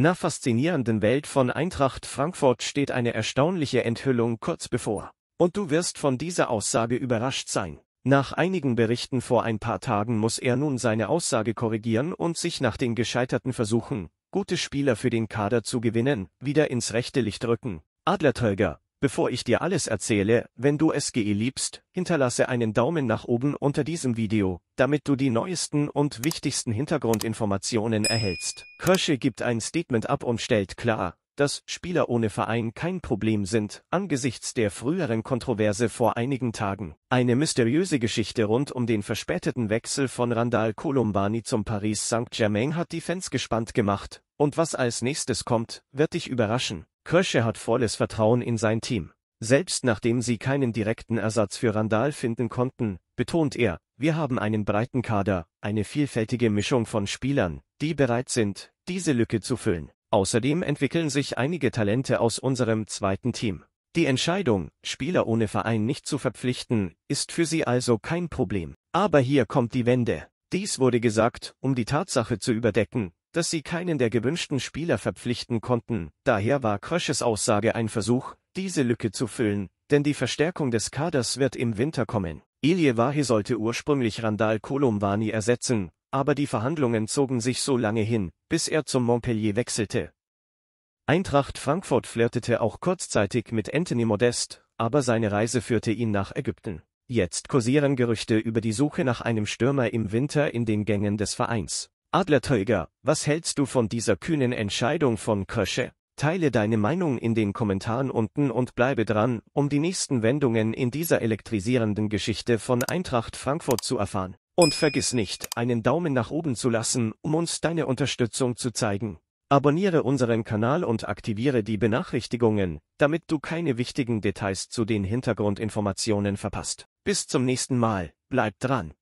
Na faszinierenden Welt von Eintracht Frankfurt steht eine erstaunliche Enthüllung kurz bevor. Und du wirst von dieser Aussage überrascht sein. Nach einigen Berichten vor ein paar Tagen muss er nun seine Aussage korrigieren und sich nach den gescheiterten Versuchen, gute Spieler für den Kader zu gewinnen, wieder ins rechte Licht rücken. Adlerträger, Bevor ich dir alles erzähle, wenn du SGE liebst, hinterlasse einen Daumen nach oben unter diesem Video, damit du die neuesten und wichtigsten Hintergrundinformationen erhältst. Krösche gibt ein Statement ab und stellt klar, dass Spieler ohne Verein kein Problem sind, angesichts der früheren Kontroverse vor einigen Tagen. Eine mysteriöse Geschichte rund um den verspäteten Wechsel von Randall Colombani zum Paris Saint-Germain hat die Fans gespannt gemacht, und was als nächstes kommt, wird dich überraschen. Krösche hat volles Vertrauen in sein Team. Selbst nachdem sie keinen direkten Ersatz für Randall finden konnten, betont er, wir haben einen breiten Kader, eine vielfältige Mischung von Spielern, die bereit sind, diese Lücke zu füllen. Außerdem entwickeln sich einige Talente aus unserem zweiten Team. Die Entscheidung, Spieler ohne Verein nicht zu verpflichten, ist für sie also kein Problem. Aber hier kommt die Wende. Dies wurde gesagt, um die Tatsache zu überdecken, dass sie keinen der gewünschten Spieler verpflichten konnten, daher war Krösches Aussage ein Versuch, diese Lücke zu füllen, denn die Verstärkung des Kaders wird im Winter kommen. Ilje Wahi sollte ursprünglich Randal Kolomwani ersetzen, aber die Verhandlungen zogen sich so lange hin, bis er zum Montpellier wechselte. Eintracht Frankfurt flirtete auch kurzzeitig mit Anthony Modest, aber seine Reise führte ihn nach Ägypten. Jetzt kursieren Gerüchte über die Suche nach einem Stürmer im Winter in den Gängen des Vereins. Adlerträger, was hältst du von dieser kühnen Entscheidung von Krösche? Teile deine Meinung in den Kommentaren unten und bleibe dran, um die nächsten Wendungen in dieser elektrisierenden Geschichte von Eintracht Frankfurt zu erfahren. Und vergiss nicht, einen Daumen nach oben zu lassen, um uns deine Unterstützung zu zeigen. Abonniere unseren Kanal und aktiviere die Benachrichtigungen, damit du keine wichtigen Details zu den Hintergrundinformationen verpasst. Bis zum nächsten Mal, bleib dran!